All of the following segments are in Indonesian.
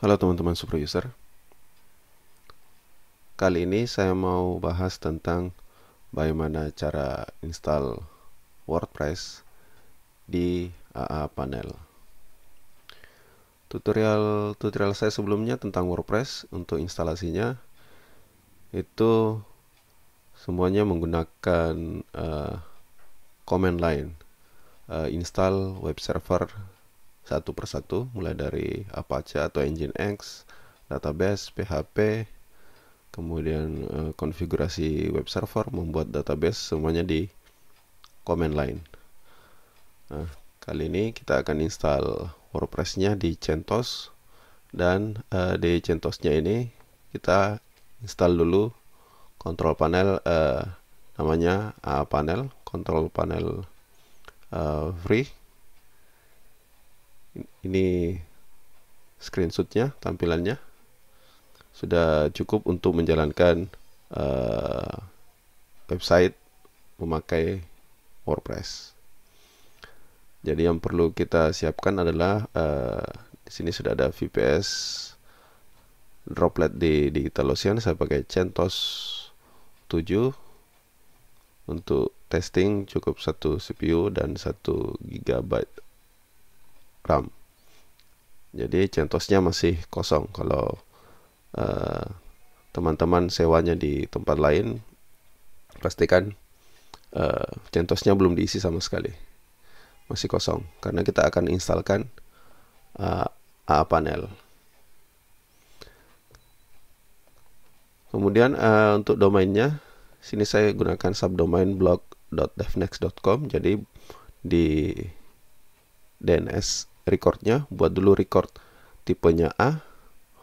Halo teman-teman Super User. Kali ini saya mau bahas tentang bagaimana cara install WordPress di AA Panel. Tutorial tutorial saya sebelumnya tentang WordPress untuk instalasinya itu semuanya menggunakan uh, command line uh, install web server satu persatu mulai dari Apache atau Engine X, database, PHP, kemudian uh, konfigurasi web server, membuat database semuanya di command line. Nah, kali ini kita akan install WordPress-nya di CentOS dan uh, di CentOS-nya ini kita install dulu control panel uh, namanya uh, panel, control panel free ini screenshotnya tampilannya sudah cukup untuk menjalankan uh, website memakai WordPress. Jadi yang perlu kita siapkan adalah uh, di sini sudah ada VPS droplet di DigitalOcean saya pakai CentOS 7 untuk testing cukup satu CPU dan satu GB RAM jadi centosnya masih kosong kalau teman eh, teman-teman sewanya di tempat lain pastikan uh, eh, centosnya belum diisi sama sekali masih kosong karena kita akan instalkan uh, eh, AA panel kemudian uh, untuk domainnya sini saya gunakan subdomain blog.devnext.com jadi di DNS recordnya buat dulu record tipenya A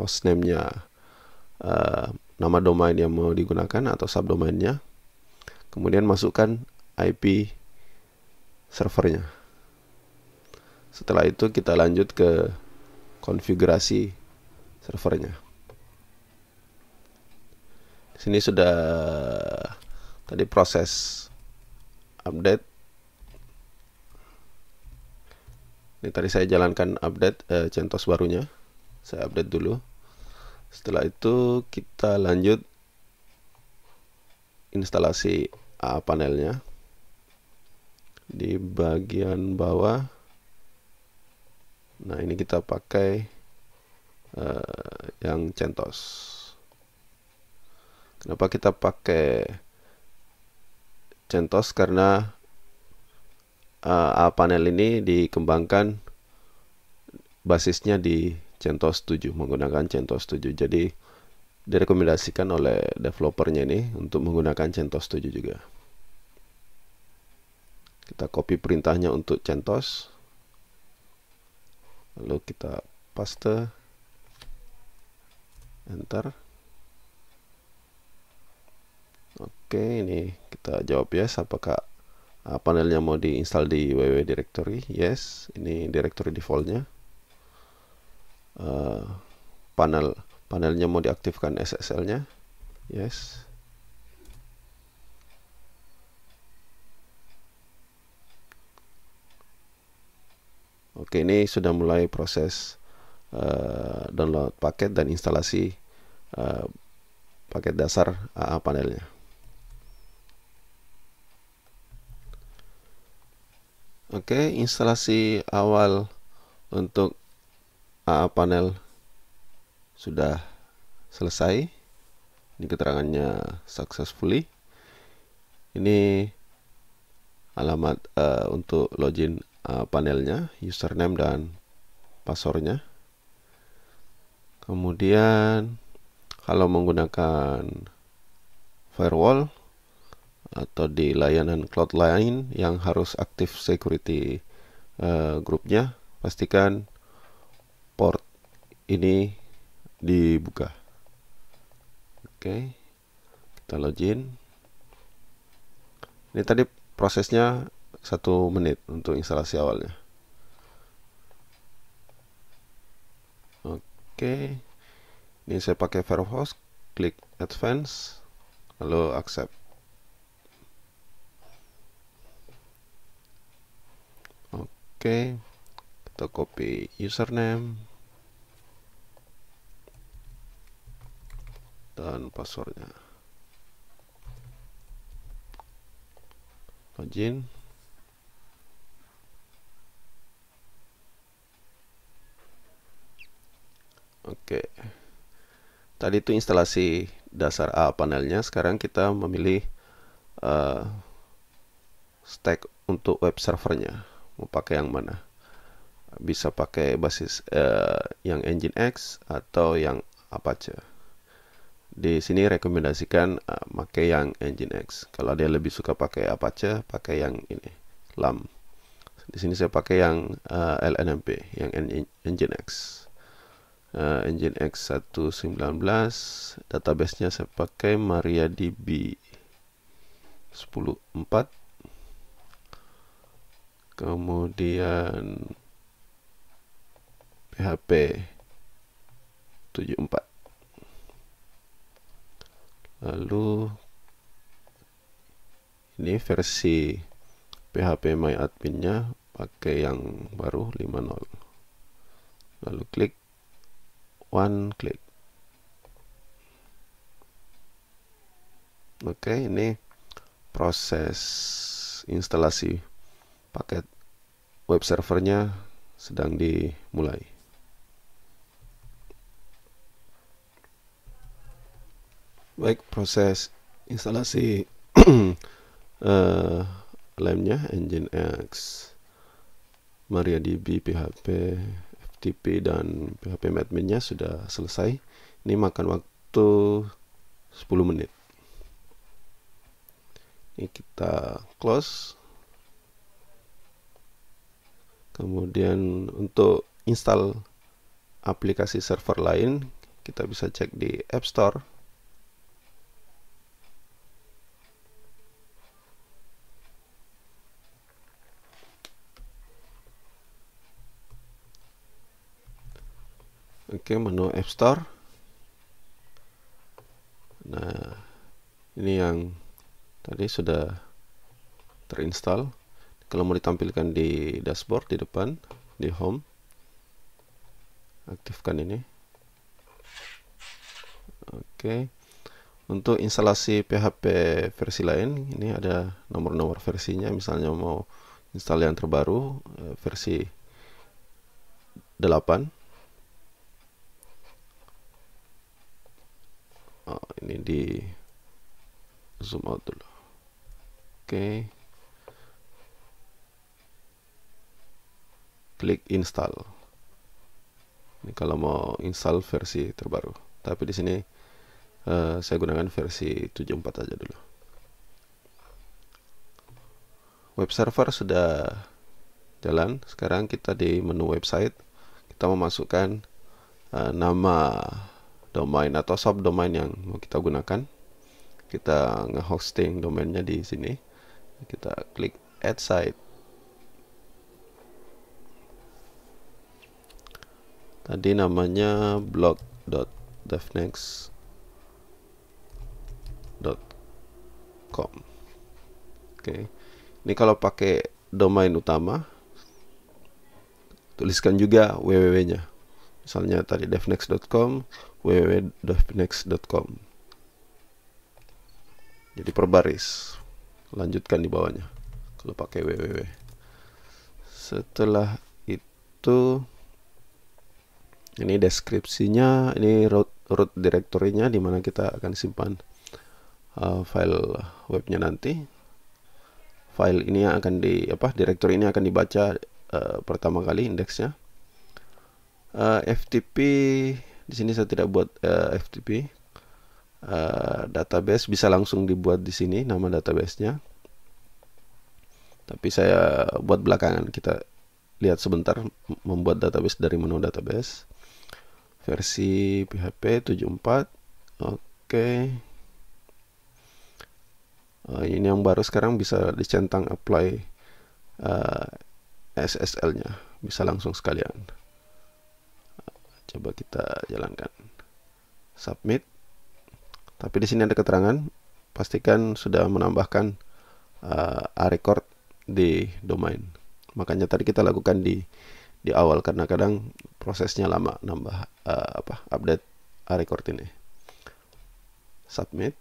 hostnamenya uh, eh, nama domain yang mau digunakan atau subdomainnya kemudian masukkan IP servernya setelah itu kita lanjut ke konfigurasi servernya sini sudah tadi proses update ini tadi saya jalankan update eh, CentOS barunya saya update dulu setelah itu kita lanjut instalasi A panelnya di bagian bawah nah ini kita pakai uh, yang CentOS kenapa kita pakai CentOS karena uh, panel ini dikembangkan basisnya di CentOS 7 menggunakan CentOS 7. Jadi direkomendasikan oleh developernya ini untuk menggunakan CentOS 7 juga. Kita copy perintahnya untuk CentOS. Lalu kita paste enter. Oke, ini kita jawab yes apakah uh, panelnya mau diinstal di ww directory yes ini directory defaultnya uh, panel panelnya mau diaktifkan SSL nya yes Oke ini sudah mulai proses uh, download paket dan instalasi uh, paket dasar AA panelnya Oke, okay, instalasi awal untuk AA panel sudah selesai. Ini keterangannya successfully. Ini alamat uh, untuk login uh, panelnya, username dan passwordnya. Kemudian kalau menggunakan firewall atau di layanan cloud lain yang harus aktif security uh, grupnya pastikan port ini dibuka oke okay. kita login ini tadi prosesnya satu menit untuk instalasi awalnya oke okay. ini saya pakai Firefox klik advance lalu accept Oke, kita copy username dan passwordnya login oke tadi itu instalasi dasar A panelnya sekarang kita memilih uh, stack untuk web servernya mau pakai yang mana bisa pakai basis uh, yang engine X atau yang Apache di sini rekomendasikan uh, eh, pakai yang engine X kalau dia lebih suka pakai Apache pakai yang ini LAM di sini saya pakai yang uh, eh, LNMP yang engine X uh, engine X 119 databasenya saya pakai MariaDB 104 kemudian PHP 74 lalu ini versi PHP my adminnya pakai yang baru 50 lalu klik one click oke ini proses instalasi paket web servernya sedang dimulai. Baik, proses instalasi uh, lemnya X, MariaDB, PHP, FTP dan PHP adminnya sudah selesai. Ini makan waktu 10 menit. Ini kita close kemudian untuk install aplikasi server lain kita bisa cek di App Store Oke, menu App Store. Nah, ini yang tadi sudah terinstall kalau mau ditampilkan di dashboard di depan di home aktifkan ini oke untuk instalasi PHP versi lain ini ada nomor-nomor versinya misalnya mau install yang terbaru eh, versi 8 oh, ini di zoom out dulu oke okay. klik install ini kalau mau install versi terbaru tapi di sini uh, saya gunakan versi 74 aja dulu web server sudah jalan sekarang kita di menu website kita memasukkan uh, eh, nama domain atau subdomain yang mau kita gunakan kita ngehosting domainnya di sini kita klik add site tadi namanya blog. com, oke ini kalau pakai domain utama tuliskan juga www nya misalnya tadi devnext.com www.devnext.com jadi per baris lanjutkan di bawahnya kalau pakai www setelah itu ini deskripsinya ini root, root directory-nya di mana kita akan simpan uh, file webnya nanti file ini akan di apa directory ini akan dibaca uh, pertama kali indeksnya uh, eh, FTP di sini saya tidak buat uh, FTP uh, database bisa langsung dibuat di sini nama databasenya tapi saya buat belakangan kita lihat sebentar membuat database dari menu database versi PHP 74 oke okay. uh, eh, ini yang baru sekarang bisa dicentang apply uh, eh, SSL nya bisa langsung sekalian coba kita jalankan submit tapi di sini ada keterangan pastikan sudah menambahkan uh, a record di domain makanya tadi kita lakukan di di awal karena kadang prosesnya lama nambah uh, apa update ah, record ini submit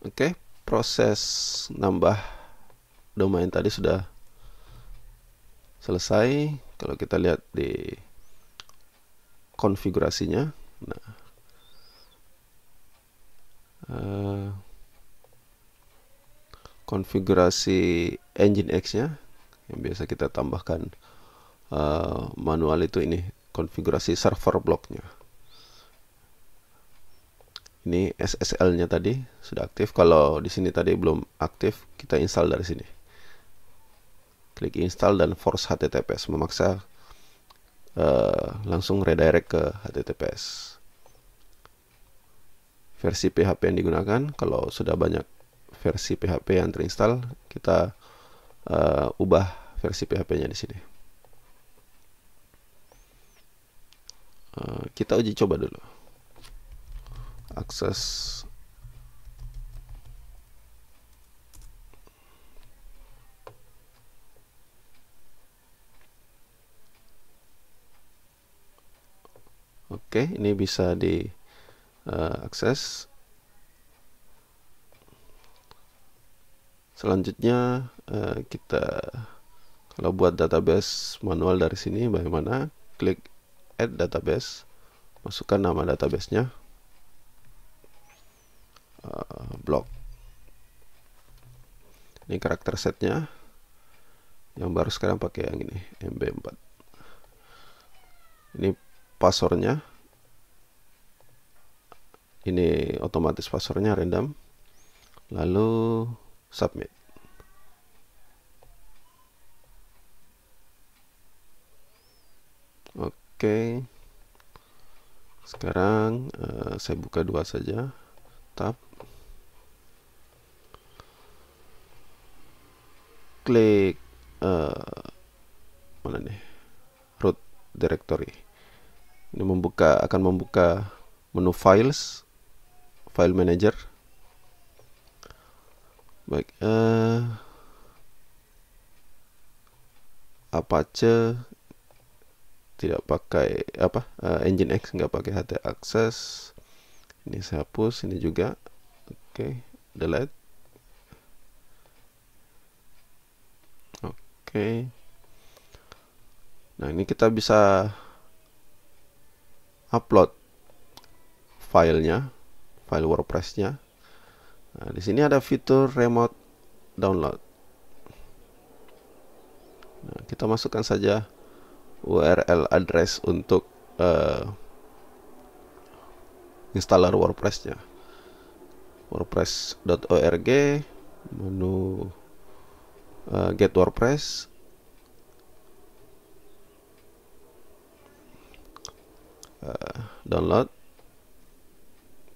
Oke, okay, proses nambah domain tadi sudah selesai. Kalau kita lihat di konfigurasinya, Eh, konfigurasi engine X nya yang biasa kita tambahkan uh, manual itu ini konfigurasi server bloknya ini SSL nya tadi sudah aktif kalau di sini tadi belum aktif kita install dari sini klik install dan force HTTPS memaksa uh, langsung redirect ke HTTPS versi PHP yang digunakan. Kalau sudah banyak versi PHP yang terinstall, kita uh, ubah versi PHP-nya di sini. Uh, kita uji coba dulu. Akses Oke, ini bisa di uh, akses selanjutnya uh, kita kalau buat database manual dari sini bagaimana klik add database masukkan nama databasenya uh, eh, blog ini karakter setnya yang baru sekarang pakai yang ini mb4 ini passwordnya ini otomatis passwordnya random lalu submit oke sekarang eh, saya buka dua saja tab klik uh, mana nih root directory ini membuka akan membuka menu files file manager baik uh, Apache tidak pakai apa uh, engine X nggak pakai HT access ini saya hapus ini juga oke okay. delete oke okay. nah ini kita bisa upload filenya file WordPress-nya. Nah, di sini ada fitur remote download. Nah, kita masukkan saja URL address untuk uh, installer WordPress-nya. WordPress.org menu uh, get WordPress. Eh, download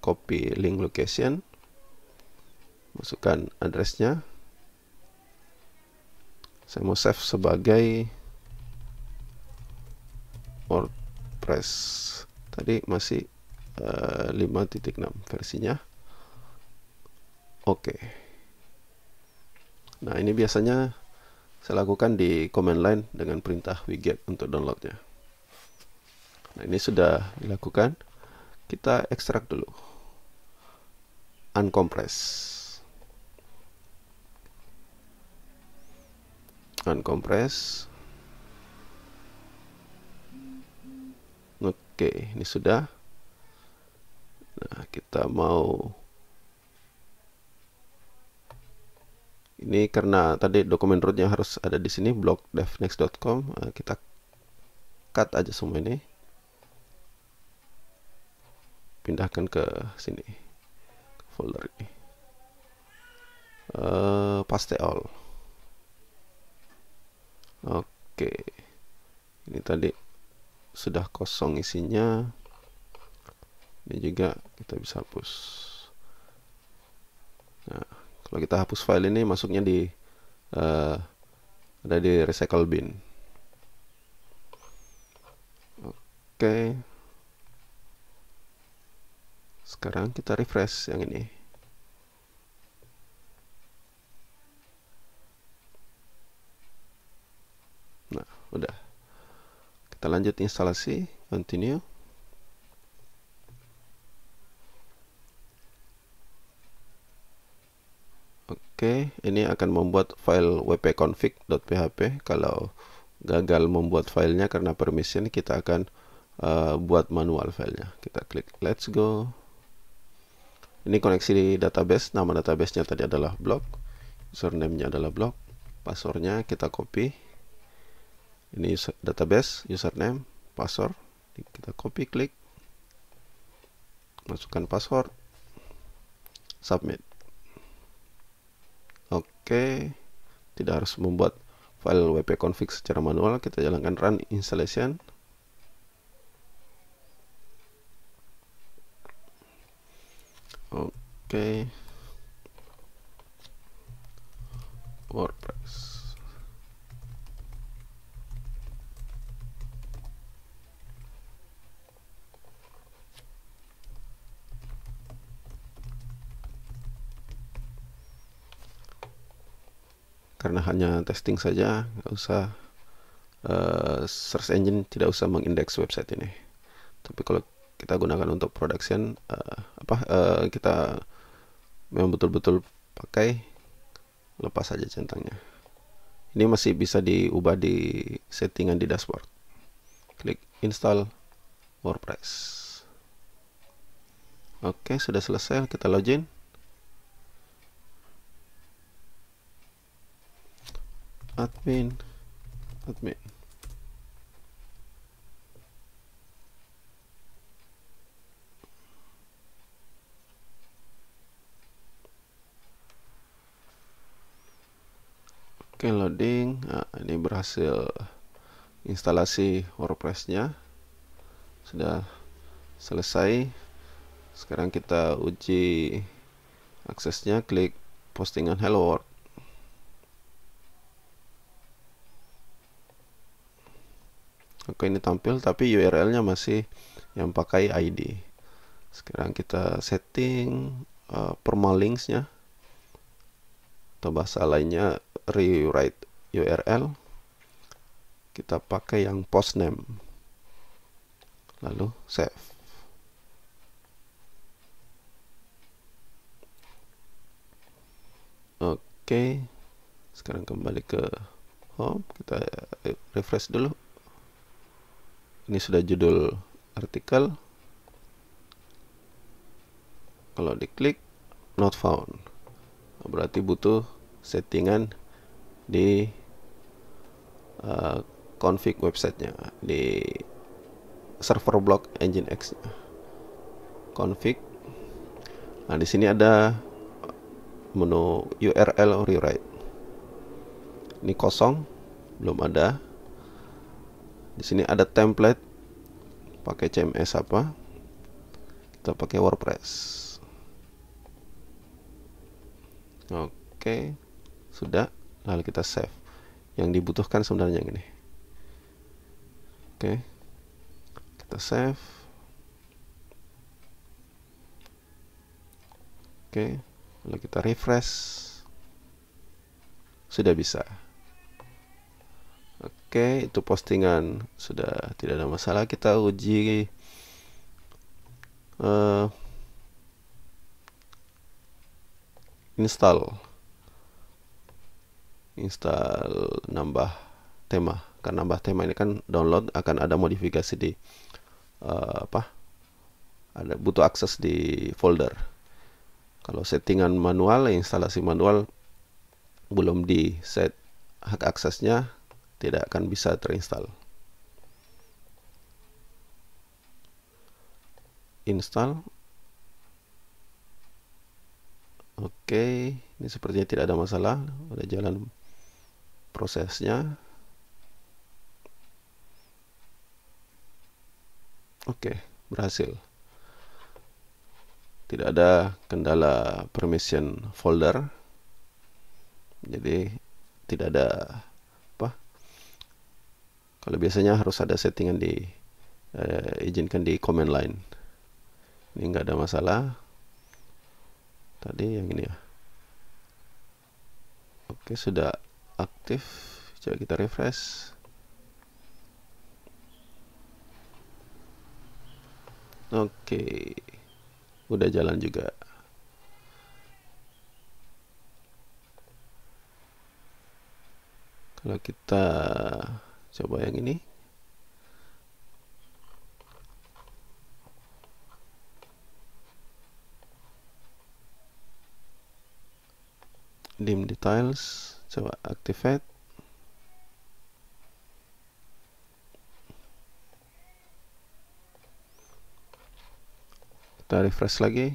copy link location masukkan addressnya saya mau save sebagai WordPress tadi masih uh, eh, 5.6 versinya oke okay. nah ini biasanya saya lakukan di command line dengan perintah widget untuk downloadnya nah ini sudah dilakukan kita ekstrak dulu Uncompress, uncompress oke ini sudah nah kita mau ini karena tadi dokumen rootnya harus ada di sini blog devnext.com nah, kita cut aja semua ini pindahkan ke sini folder ini uh, paste all oke okay. ini tadi sudah kosong isinya ini juga kita bisa hapus nah kalau kita hapus file ini masuknya di uh, ada di recycle bin oke okay sekarang kita refresh yang ini nah udah kita lanjut instalasi continue Oke, ini akan membuat file wp-config.php. Kalau gagal membuat filenya karena permission, kita akan uh, buat manual filenya. Kita klik let's go ini koneksi di database nama databasenya tadi adalah blog username-nya adalah blog passwordnya kita copy ini user, database username password kita copy klik masukkan password submit oke okay. tidak harus membuat file wp-config secara manual kita jalankan run installation oke WordPress karena hanya testing saja nggak usah uh, search engine tidak usah mengindeks website ini tapi kalau kita gunakan untuk production uh, apa uh, kita memang betul-betul pakai lepas saja centangnya ini masih bisa diubah di settingan di dashboard klik install WordPress Oke, sudah selesai. Kita login. Admin. Admin. hasil instalasi WordPress-nya. Sudah selesai. Sekarang kita uji aksesnya, klik postingan Hello World. Oke, ini tampil tapi URL-nya masih yang pakai ID. Sekarang kita setting uh, eh, permalinks-nya atau bahasa lainnya rewrite URL kita pakai yang post name lalu save Oke, sekarang kembali ke home. Kita eh, refresh dulu. Ini sudah judul artikel. Kalau diklik, not found. Berarti butuh settingan di uh, config websitenya di server block engine X config nah di sini ada menu URL rewrite ini kosong belum ada di sini ada template pakai CMS apa kita pakai WordPress oke sudah lalu kita save yang dibutuhkan sebenarnya ini Oke. Okay. Kita save. Oke, okay. lalu kita refresh. Sudah bisa. Oke, okay, itu postingan sudah tidak ada masalah. Kita uji uh, install install nambah tema karena nambah tema ini kan download akan ada modifikasi di uh, apa ada butuh akses di folder kalau settingan manual instalasi manual belum di set hak aksesnya tidak akan bisa terinstall install oke okay. ini sepertinya tidak ada masalah udah jalan prosesnya Oke, okay, berhasil. Tidak ada kendala permission folder. Jadi tidak ada apa? Kalau biasanya harus ada settingan di eh, izinkan di command line. Ini nggak ada masalah. Tadi yang ini ya. Oke, okay, sudah aktif. Coba kita refresh. Oke. Udah jalan juga. Kalau kita coba yang ini. Dim details, coba activate. kita refresh lagi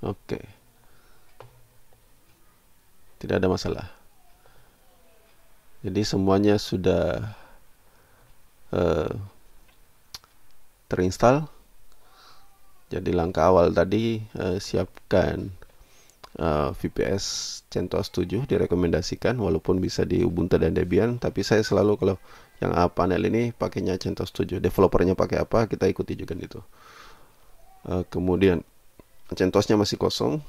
oke tidak ada masalah jadi semuanya sudah uh, terinstall jadi langkah awal tadi uh, siapkan Eh, VPS CentOS 7 direkomendasikan walaupun bisa di Ubuntu dan Debian tapi saya selalu kalau yang A panel ini pakainya CentOS 7 developernya pakai apa kita ikuti juga gitu uh, kemudian CentOSnya masih kosong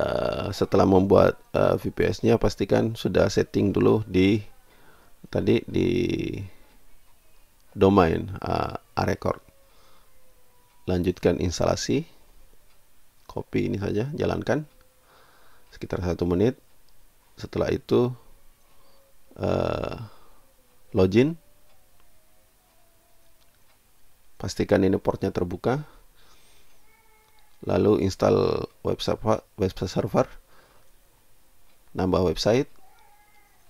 uh, setelah membuat uh, VPS-nya pastikan sudah setting dulu di tadi di domain uh, A record lanjutkan instalasi copy ini saja jalankan sekitar satu menit setelah itu uh, login pastikan ini portnya terbuka lalu install website server, server nambah website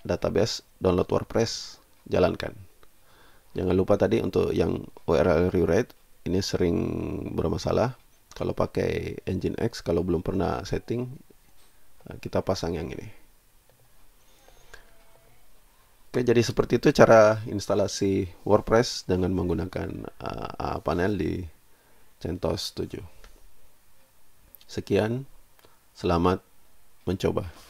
database download WordPress jalankan jangan lupa tadi untuk yang URL rewrite ini sering bermasalah kalau pakai engine X kalau belum pernah setting eh, kita pasang yang ini Oke jadi seperti itu cara instalasi WordPress dengan menggunakan uh, panel di CentOS 7 Sekian selamat mencoba